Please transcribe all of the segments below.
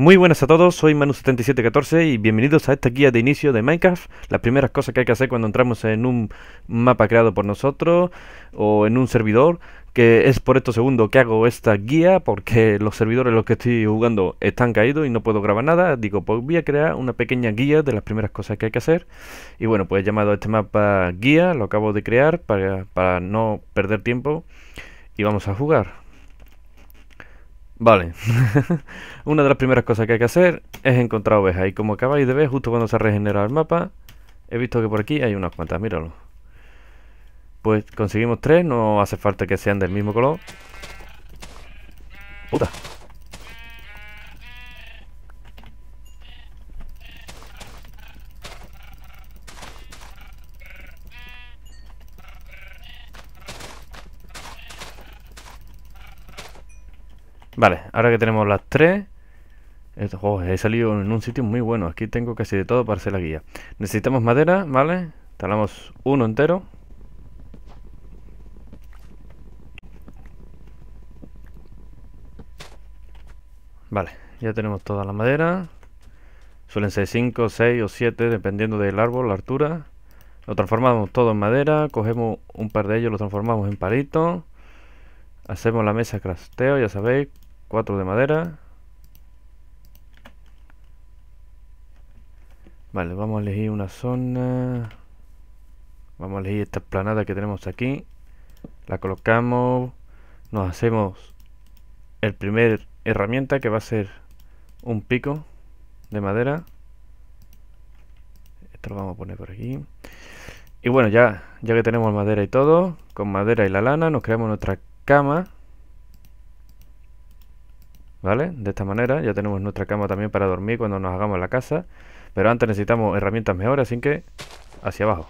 Muy buenas a todos, soy Manu7714 y bienvenidos a esta guía de inicio de Minecraft. Las primeras cosas que hay que hacer cuando entramos en un mapa creado por nosotros o en un servidor, que es por esto segundo que hago esta guía porque los servidores en los que estoy jugando están caídos y no puedo grabar nada. Digo, pues voy a crear una pequeña guía de las primeras cosas que hay que hacer. Y bueno, pues he llamado a este mapa guía, lo acabo de crear para, para no perder tiempo y vamos a jugar. Vale, una de las primeras cosas que hay que hacer es encontrar ovejas y como acabáis de ver, justo cuando se regenera el mapa, he visto que por aquí hay unas cuantas, míralo. Pues conseguimos tres, no hace falta que sean del mismo color. ¡Puta! Vale, ahora que tenemos las tres... he salido en un sitio muy bueno. Aquí tengo casi de todo para hacer la guía. Necesitamos madera, ¿vale? Talamos uno entero. Vale, ya tenemos toda la madera. Suelen ser 5, 6 o 7, dependiendo del árbol, la altura. Lo transformamos todo en madera, cogemos un par de ellos, lo transformamos en palito. Hacemos la mesa crasteo, ya sabéis, cuatro de madera. Vale, vamos a elegir una zona. Vamos a elegir esta planada que tenemos aquí. La colocamos. Nos hacemos el primer herramienta que va a ser un pico de madera. Esto lo vamos a poner por aquí. Y bueno, ya, ya que tenemos madera y todo, con madera y la lana nos creamos nuestra cama. ¿Vale? De esta manera ya tenemos nuestra cama también para dormir cuando nos hagamos la casa. Pero antes necesitamos herramientas mejores, así que hacia abajo.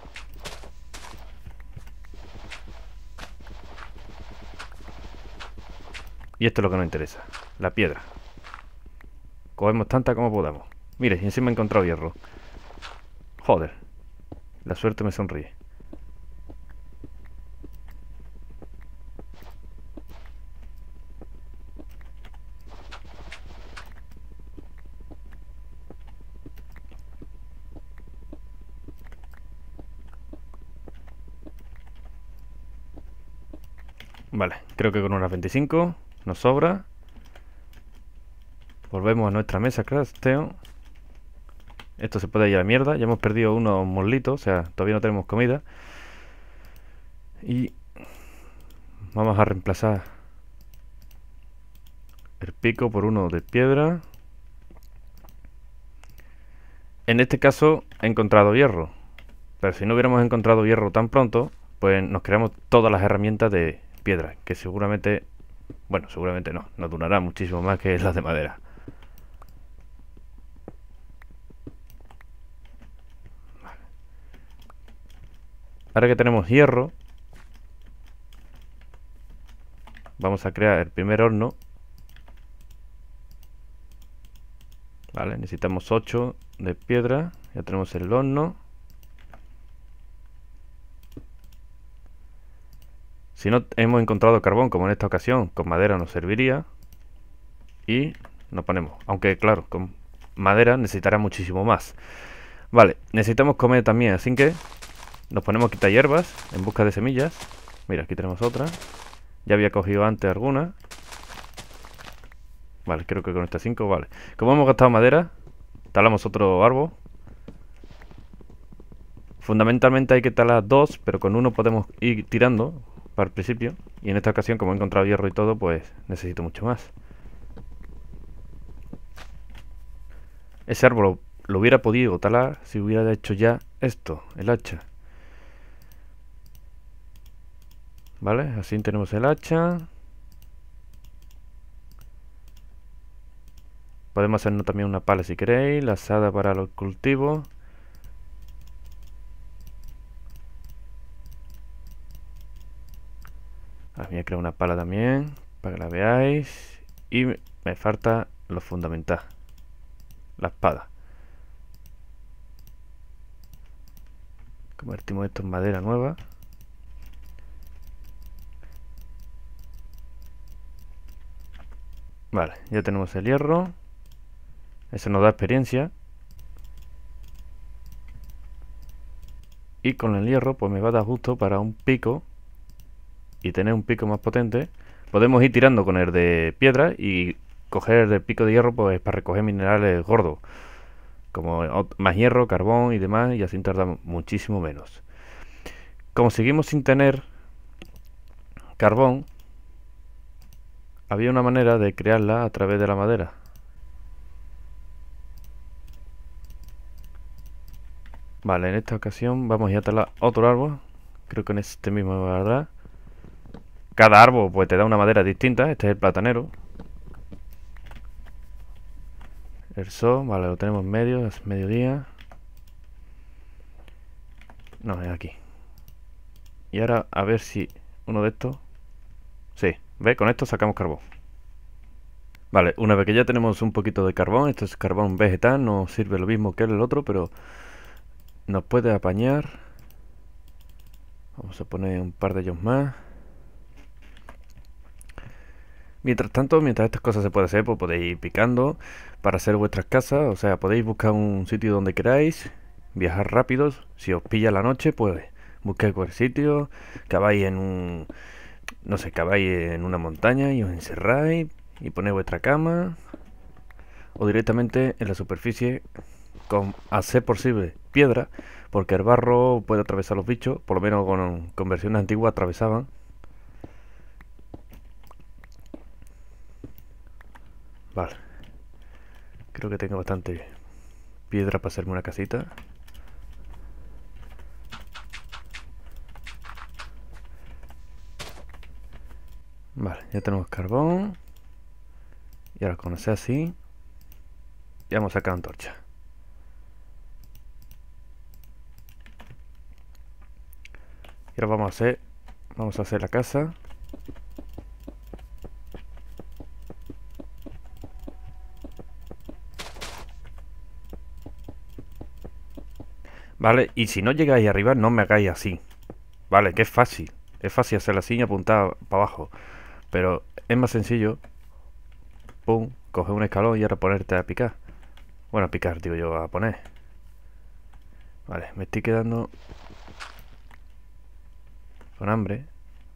Y esto es lo que nos interesa, la piedra. Cogemos tanta como podamos. Mire, y encima he encontrado hierro. Joder, la suerte me sonríe. Creo que con unas 25 nos sobra. Volvemos a nuestra mesa crasteo. Esto se puede ir a mierda. Ya hemos perdido unos molitos o sea, todavía no tenemos comida. Y vamos a reemplazar el pico por uno de piedra. En este caso he encontrado hierro. Pero si no hubiéramos encontrado hierro tan pronto, pues nos creamos todas las herramientas de piedra, que seguramente... Bueno, seguramente no, no durará muchísimo más que las de madera. Ahora que tenemos hierro, vamos a crear el primer horno. Vale, necesitamos 8 de piedra, ya tenemos el horno. Si no hemos encontrado carbón, como en esta ocasión, con madera nos serviría. Y nos ponemos. Aunque, claro, con madera necesitará muchísimo más. Vale, necesitamos comer también, así que nos ponemos a quitar hierbas en busca de semillas. Mira, aquí tenemos otra. Ya había cogido antes alguna. Vale, creo que con estas cinco vale. Como hemos gastado madera, talamos otro árbol. Fundamentalmente hay que talar dos, pero con uno podemos ir tirando al principio. Y en esta ocasión, como he encontrado hierro y todo, pues necesito mucho más. Ese árbol lo hubiera podido talar si hubiera hecho ya esto, el hacha. ¿Vale? Así tenemos el hacha. Podemos hacernos también una pala si queréis, la asada para los cultivos. voy a crear una pala también para que la veáis. Y me falta lo fundamental. La espada. Convertimos esto en madera nueva. Vale, ya tenemos el hierro. Eso nos da experiencia. Y con el hierro pues me va a dar justo para un pico y tener un pico más potente, podemos ir tirando con el de piedra y coger el pico de hierro pues para recoger minerales gordos, como más hierro, carbón y demás, y así tardamos muchísimo menos. Como seguimos sin tener carbón, había una manera de crearla a través de la madera. Vale, en esta ocasión vamos a talar otro árbol. Creo que en este mismo, ¿verdad? Cada árbol pues te da una madera distinta. Este es el platanero. El sol, vale, lo tenemos medio, es mediodía. No, es aquí. Y ahora a ver si uno de estos... Sí, ve, con esto sacamos carbón. Vale, una vez que ya tenemos un poquito de carbón, esto es carbón vegetal, no sirve lo mismo que el otro, pero nos puede apañar. Vamos a poner un par de ellos más. Mientras tanto, mientras estas cosas se pueden hacer, pues podéis ir picando para hacer vuestras casas. O sea, podéis buscar un sitio donde queráis, viajar rápidos. Si os pilla la noche, pues busquéis cualquier sitio, cabáis en un... no sé, cabáis en una montaña y os encerráis y ponéis vuestra cama. O directamente en la superficie con hacer posible piedra, porque el barro puede atravesar los bichos, por lo menos con, con versiones antiguas atravesaban Vale. Creo que tengo bastante piedra para hacerme una casita. Vale, ya tenemos carbón. Y ahora con ese así, ya vamos a sacar antorcha. Y ahora vamos a hacer, vamos a hacer la casa. ¿Vale? Y si no llegáis arriba, no me hagáis así. ¿Vale? Que es fácil. Es fácil hacer la y apuntada para abajo. Pero es más sencillo. Pum. Coger un escalón y ahora ponerte a picar. Bueno, a picar, digo yo, a poner. Vale, me estoy quedando con hambre.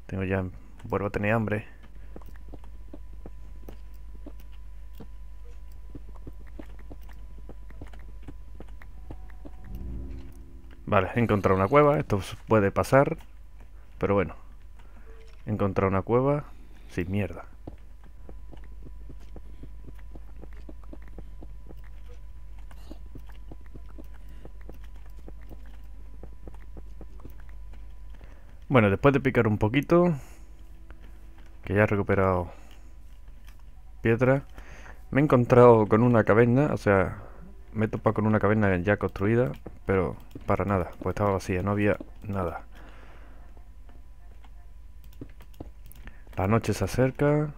Tengo ya... Vuelvo a tener hambre. Vale, he encontrado una cueva, esto puede pasar, pero bueno. He encontrado una cueva sin mierda. Bueno, después de picar un poquito, que ya he recuperado piedra, me he encontrado con una caverna, o sea, me he con una caverna ya construida, pero para nada, pues estaba vacía, no había nada. La noche se acerca,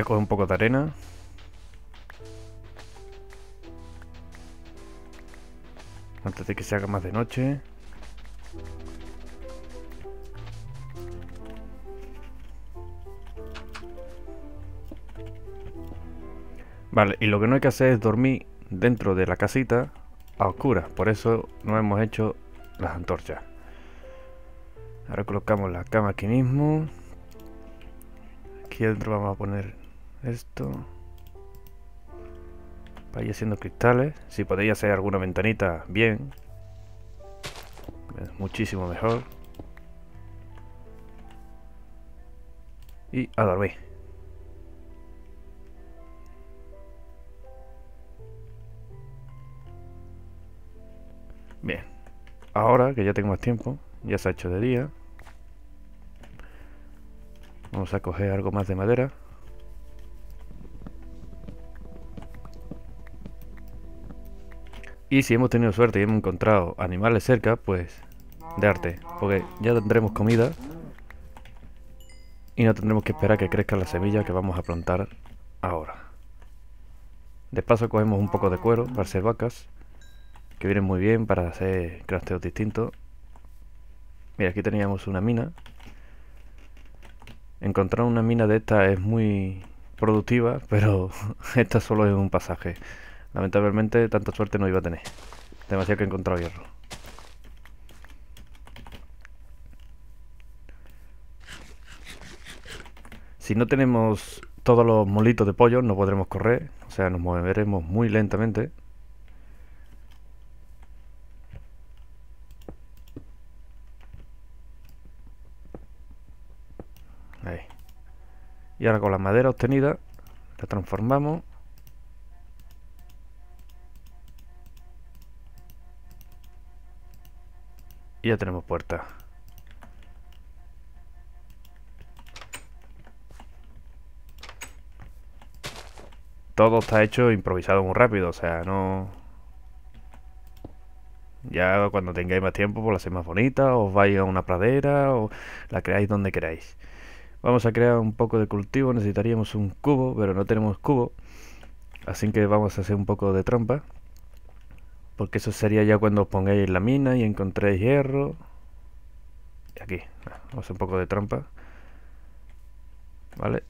Voy a coger un poco de arena. Antes de que se haga más de noche. Vale, y lo que no hay que hacer es dormir dentro de la casita a oscuras. Por eso no hemos hecho las antorchas. Ahora colocamos la cama aquí mismo. Aquí dentro vamos a poner esto. Vaya haciendo cristales. Si podéis hacer alguna ventanita, bien. muchísimo mejor. Y a dormir. Bien. Ahora que ya tengo más tiempo, ya se ha hecho de día. Vamos a coger algo más de madera. Y si hemos tenido suerte y hemos encontrado animales cerca, pues de arte. Porque ya tendremos comida. Y no tendremos que esperar que crezcan las semillas que vamos a plantar ahora. De paso cogemos un poco de cuero para hacer vacas. Que vienen muy bien para hacer crafteos distintos. Mira, aquí teníamos una mina. Encontrar una mina de esta es muy productiva, pero esta solo es un pasaje. Lamentablemente tanta suerte no iba a tener. Demasiado que he hierro. Si no tenemos todos los molitos de pollo, no podremos correr. O sea, nos moveremos muy lentamente. Ahí. Y ahora con la madera obtenida, la transformamos ya tenemos puerta. Todo está hecho improvisado muy rápido, o sea, no... Ya cuando tengáis más tiempo, pues la hacéis más bonita, os vais a una pradera, o la creáis donde queráis. Vamos a crear un poco de cultivo, necesitaríamos un cubo, pero no tenemos cubo. Así que vamos a hacer un poco de trampa. Porque eso sería ya cuando os pongáis la mina y encontréis hierro. Y Aquí, vamos ah, a hacer un poco de trampa. Vale.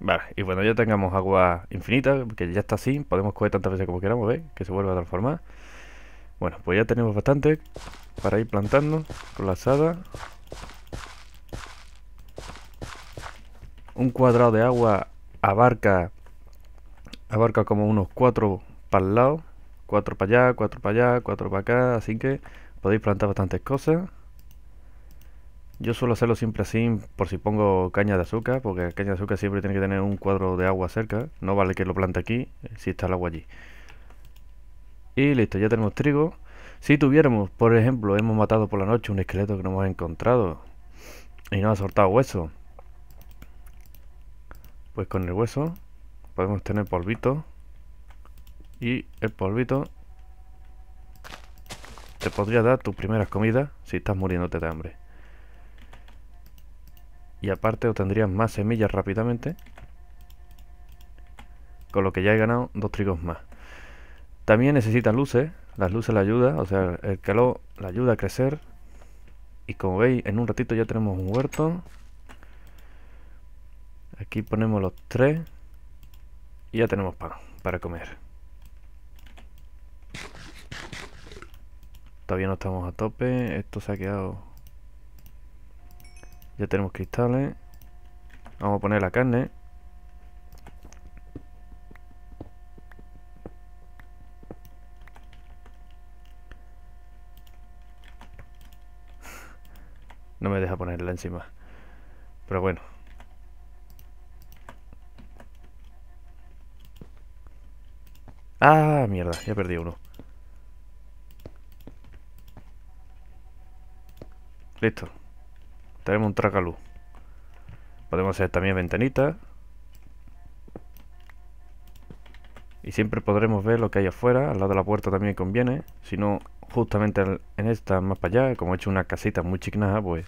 Vale, y bueno ya tengamos agua infinita, que ya está así, podemos coger tantas veces como queramos, ¿veis? Que se vuelva a transformar. Bueno, pues ya tenemos bastante para ir plantando con la asada. un cuadrado de agua abarca abarca como unos cuatro para el lado, cuatro para allá, cuatro para allá, cuatro para acá, así que podéis plantar bastantes cosas. Yo suelo hacerlo siempre así por si pongo caña de azúcar, porque caña de azúcar siempre tiene que tener un cuadro de agua cerca, no vale que lo plante aquí eh, si está el agua allí. Y listo, ya tenemos trigo. Si tuviéramos, por ejemplo, hemos matado por la noche un esqueleto que no hemos encontrado y no ha soltado hueso, pues con el hueso podemos tener polvito. Y el polvito te podría dar tus primeras comidas si estás muriéndote de hambre. Y aparte obtendrías más semillas rápidamente. Con lo que ya he ganado dos trigos más. También necesitan luces. Las luces la ayudan, o sea, el calor la ayuda a crecer. Y como veis, en un ratito ya tenemos un huerto. Aquí ponemos los tres y ya tenemos pan para comer. Todavía no estamos a tope, esto se ha quedado... Ya tenemos cristales. Vamos a poner la carne. No me deja ponerla encima. Pero bueno. Ah, mierda, ya perdí uno. Listo. Tenemos un tracalú. Podemos hacer también ventanita Y siempre podremos ver lo que hay afuera. Al lado de la puerta también conviene. Si no, justamente en esta más para allá. Como he hecho una casita muy chicnaja, pues...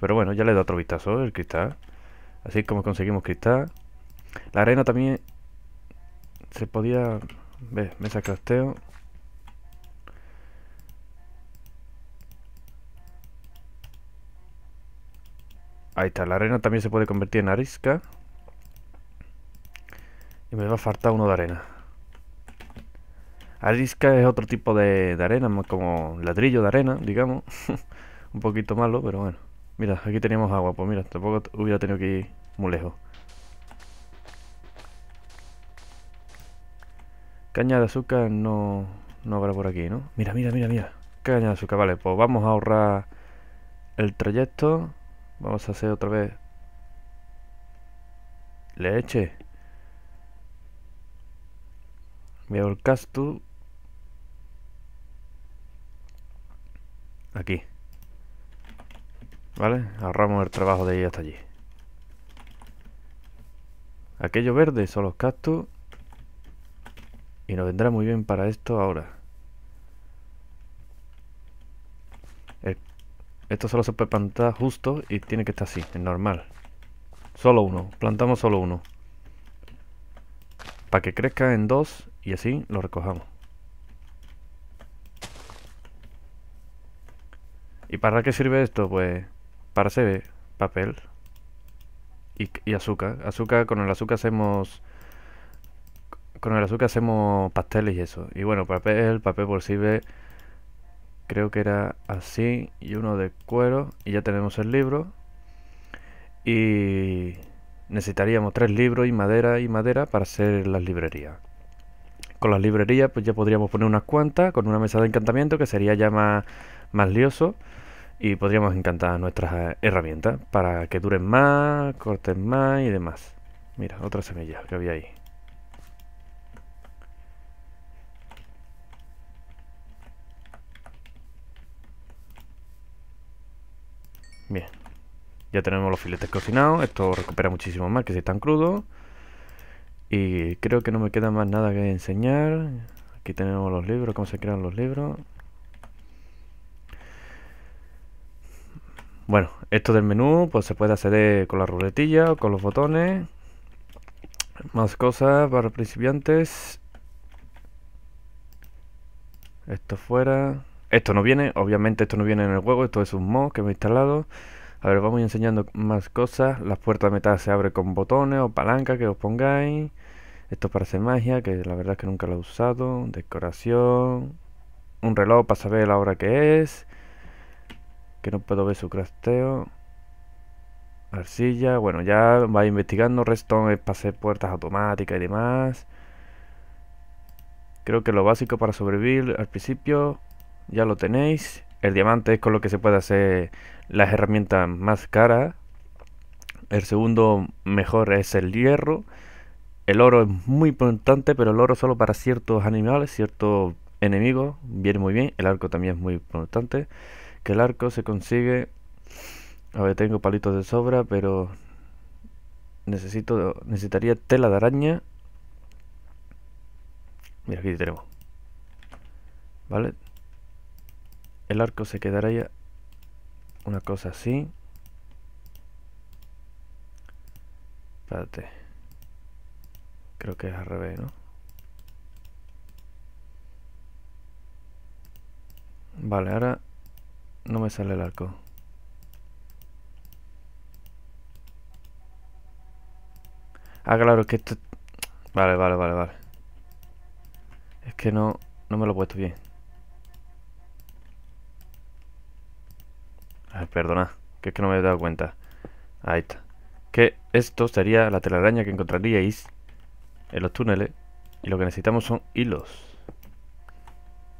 Pero bueno, ya le dado otro vistazo el cristal. Así es como conseguimos cristal. La arena también se podía... Ve, mesa sacasteo. Ahí está, la arena también se puede convertir en arisca. Y me va a faltar uno de arena. Arisca es otro tipo de, arena, como ladrillo de arena, digamos. Un poquito malo, pero bueno. Mira, aquí teníamos agua, pues mira, tampoco hubiera tenido que ir muy lejos. Caña de azúcar no, no habrá por aquí, ¿no? Mira, mira, mira, mira. Caña de azúcar, vale, pues vamos a ahorrar el trayecto. Vamos a hacer otra vez leche. Veo el castu. Aquí. ¿Vale? Ahorramos el trabajo de ir hasta allí. Aquello verde son los cactus. Y nos vendrá muy bien para esto ahora. esto solo se puede plantar justo y tiene que estar así, es normal. Solo uno, plantamos solo uno. Para que crezca en dos y así lo recojamos. ¿Y para qué sirve esto? Pues para hacer papel y, y azúcar. Azúcar, con el azúcar hacemos con el azúcar hacemos pasteles y eso. Y bueno, papel, papel por ve creo que era así, y uno de cuero, y ya tenemos el libro. Y necesitaríamos tres libros y madera y madera para hacer las librerías. Con las librerías pues ya podríamos poner unas cuantas, con una mesa de encantamiento que sería ya más, más lioso. Y podríamos encantar nuestras eh, herramientas para que duren más, corten más y demás. Mira, otra semilla que había ahí. Bien. Ya tenemos los filetes cocinados. Esto recupera muchísimo más que si están crudos. Y creo que no me queda más nada que enseñar. Aquí tenemos los libros, cómo se crean los libros. Bueno, esto del menú pues se puede acceder con la ruletilla o con los botones. Más cosas para principiantes. Esto fuera. Esto no viene, obviamente esto no viene en el juego, esto es un mod que me he instalado. A ver, vamos enseñando más cosas. Las puertas de metal se abren con botones o palanca que os pongáis. Esto parece magia, que la verdad es que nunca lo he usado. Decoración. Un reloj para saber la hora que es. Que no puedo ver su crafteo. Arcilla. Bueno, ya vais investigando. resto es para hacer puertas automáticas y demás. Creo que lo básico para sobrevivir al principio ya lo tenéis. El diamante es con lo que se puede hacer las herramientas más caras. El segundo mejor es el hierro. El oro es muy importante, pero el oro solo para ciertos animales, ciertos enemigos. Viene muy bien. El arco también es muy importante. Que el arco se consigue... A ver, tengo palitos de sobra, pero... Necesito, necesitaría tela de araña. Mira, aquí tenemos. ¿Vale? el arco se quedará ya una cosa así. Espérate. Creo que es al revés, ¿no? Vale, ahora no me sale el arco. Ah, claro, es que esto... Vale, vale, vale, vale. Es que no, no me lo he puesto bien. perdona, que es que no me he dado cuenta. Ahí está. Que esto sería la telaraña que encontraríais en los túneles. Y lo que necesitamos son hilos.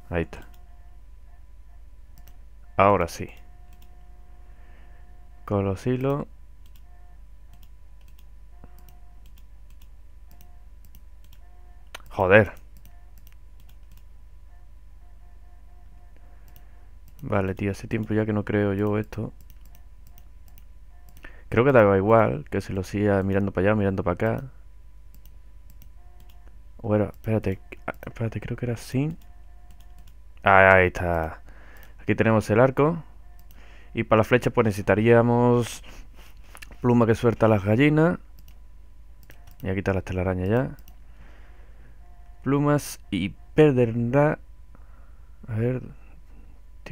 Ahí está. Ahora sí. Con los hilos... Joder. Vale, tío, hace tiempo ya que no creo yo esto. Creo que daba igual que se lo siga mirando para allá, mirando para acá. bueno espérate, ah, espérate, creo que era así ahí está. Aquí tenemos el arco. Y para la flecha pues necesitaríamos pluma que suelta las gallinas. Voy a quitar las telarañas ya. Plumas y perderá... A ver,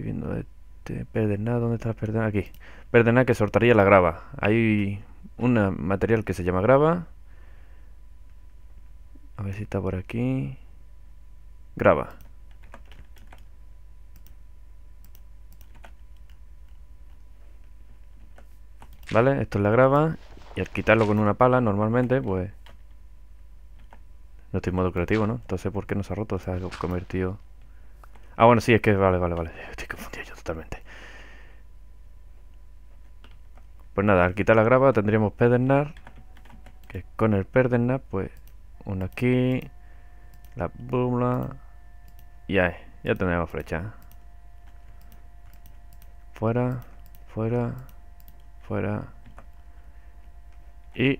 viendo este. nada ¿dónde está Perdená? Aquí. perdena que soltaría la grava. Hay un material que se llama grava. A ver si está por aquí. Grava. ¿Vale? Esto es la grava. Y al quitarlo con una pala, normalmente, pues... No estoy en modo creativo, ¿no? Entonces, ¿por qué no se ha roto? Se ha convertido... Ah, bueno, sí, es que vale, vale, vale. Estoy confundido yo totalmente. Pues nada, al quitar la grava tendríamos pedernar Que con el perdernar pues, uno aquí. La bumla. Y ahí, ya tenemos flecha. Fuera, fuera, fuera. Y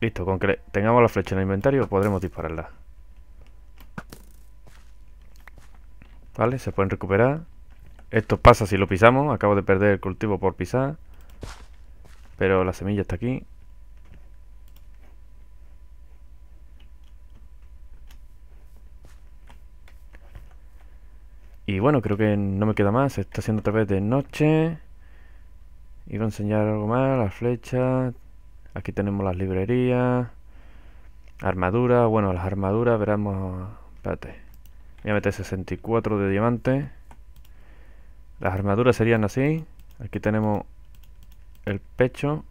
listo, con que tengamos la flecha en el inventario podremos dispararla. Vale, se pueden recuperar. Esto pasa si lo pisamos. Acabo de perder el cultivo por pisar. Pero la semilla está aquí. Y bueno, creo que no me queda más. está haciendo otra vez de noche. Iba a enseñar algo más. Las flechas. Aquí tenemos las librerías. Armaduras. Bueno, las armaduras. Veremos... Espérate. Voy a meter 64 de diamante. Las armaduras serían así. Aquí tenemos el pecho.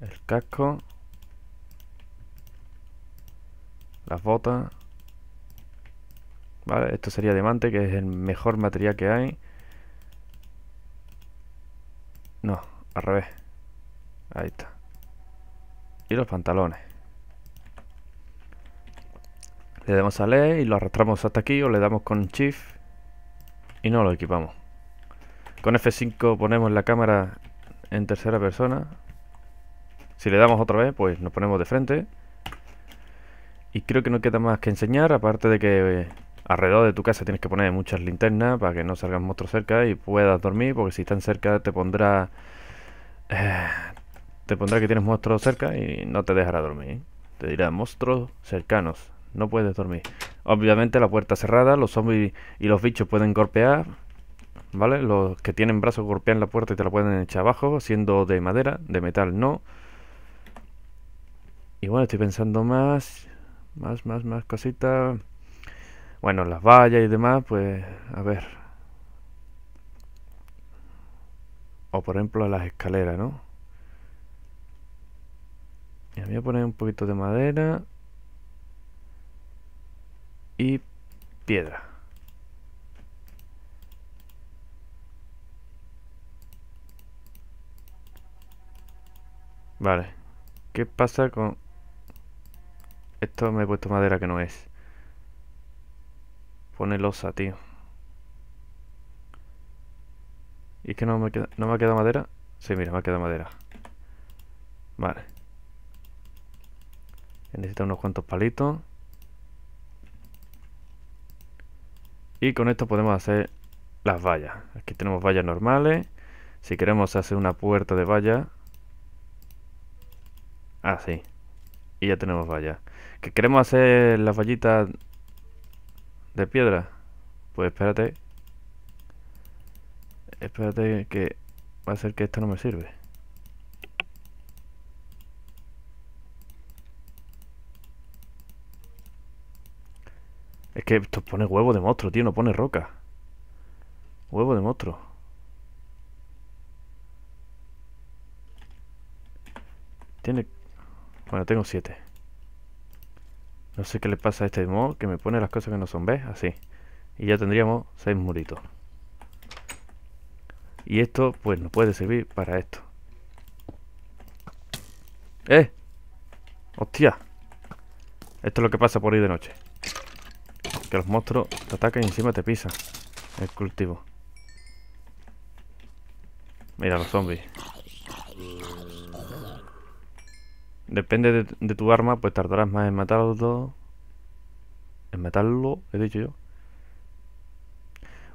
El casco. Las botas. Vale, esto sería diamante, que es el mejor material que hay. No, al revés. Ahí está. Y los pantalones. Le damos a leer y lo arrastramos hasta aquí o le damos con Shift y no lo equipamos. Con F5 ponemos la cámara en tercera persona. Si le damos otra vez, pues nos ponemos de frente. Y creo que no queda más que enseñar, aparte de que eh, alrededor de tu casa tienes que poner muchas linternas para que no salgan monstruos cerca y puedas dormir, porque si están cerca te pondrá... Eh, te pondrá que tienes monstruos cerca y no te dejará dormir. Te dirá monstruos cercanos no puedes dormir. Obviamente la puerta cerrada, los zombies y los bichos pueden golpear, ¿vale? Los que tienen brazos golpean la puerta y te la pueden echar abajo, siendo de madera, de metal no. Y bueno, estoy pensando más, más, más, más cositas. Bueno, las vallas y demás, pues, a ver. O por ejemplo las escaleras, ¿no? Y voy a poner un poquito de madera y piedra. Vale. ¿Qué pasa con...? Esto me he puesto madera que no es. Pone losa, tío. ¿Y es que no me, queda, no me ha quedado madera? Sí, mira, me ha quedado madera. Vale. Necesito unos cuantos palitos. Y con esto podemos hacer las vallas. Aquí tenemos vallas normales. Si queremos hacer una puerta de valla. Así. Ah, y ya tenemos vallas. ¿Que queremos hacer las vallitas de piedra? Pues espérate. Espérate que va a ser que esto no me sirve. Es que esto pone huevo de monstruo, tío, no pone roca. Huevo de monstruo. Tiene... Bueno, tengo siete. No sé qué le pasa a este mod que me pone las cosas que no son, ¿ves? Así. Y ya tendríamos seis muritos. Y esto, pues, nos puede servir para esto. ¡Eh! ¡Hostia! Esto es lo que pasa por ahí de noche que los monstruos te atacan y encima te pisan. El cultivo. Mira, los zombies. Depende de, tu arma, pues tardarás más en matarlo. En matarlo, he dicho yo.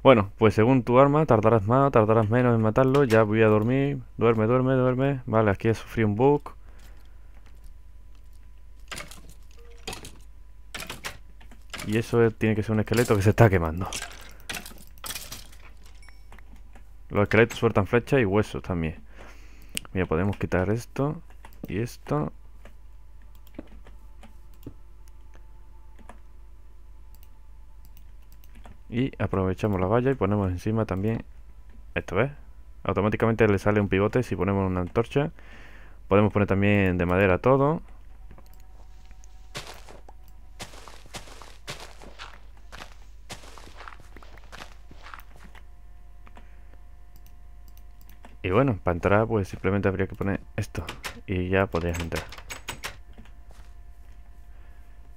Bueno, pues según tu arma, tardarás más, tardarás menos en matarlo. Ya voy a dormir. Duerme, duerme, duerme. Vale, aquí he sufrido un bug. Y eso tiene que ser un esqueleto que se está quemando. Los esqueletos sueltan flechas y huesos también. Mira, podemos quitar esto y esto. Y aprovechamos la valla y ponemos encima también esto, ¿ves? Automáticamente le sale un pivote si ponemos una antorcha. Podemos poner también de madera todo. Y bueno, para entrar pues simplemente habría que poner esto y ya podrías entrar.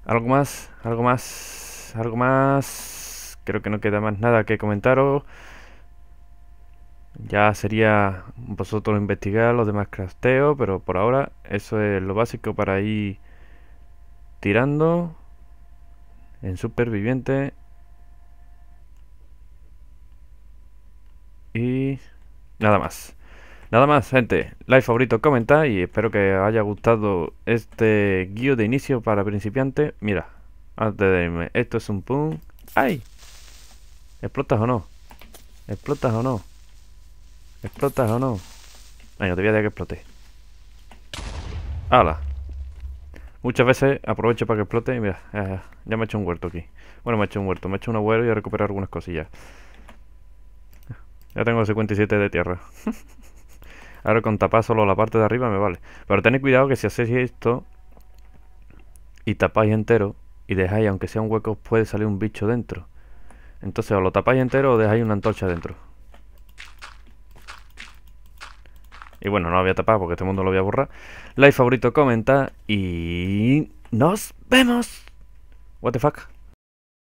¿Algo más? ¿Algo más? ¿Algo más? Creo que no queda más nada que comentaros. Ya sería vosotros investigar los demás crafteos, pero por ahora eso es lo básico para ir tirando en superviviente. Y nada más. Nada más, gente. Like, favorito, comenta y espero que haya gustado este guío de inicio para principiantes. Mira, antes de irme, esto es un pum. ¡Ay! ¿Explotas o no? ¿Explotas o no? ¿Explotas o no? Venga, te voy a dejar que explote. ¡Hala! Muchas veces aprovecho para que explote y mira, eh, ya me he hecho un huerto aquí. Bueno, me he hecho un huerto, me he hecho un agüero y he recuperado algunas cosillas. Ya tengo 57 de tierra. Ahora con tapar solo la parte de arriba me vale. Pero tened cuidado que si hacéis esto y tapáis entero y dejáis, aunque sea un hueco, puede salir un bicho dentro. Entonces o lo tapáis entero o dejáis una antorcha dentro. Y bueno, no lo voy a porque este mundo lo voy a borrar. Like, favorito, comenta y... ¡Nos vemos! What the fuck?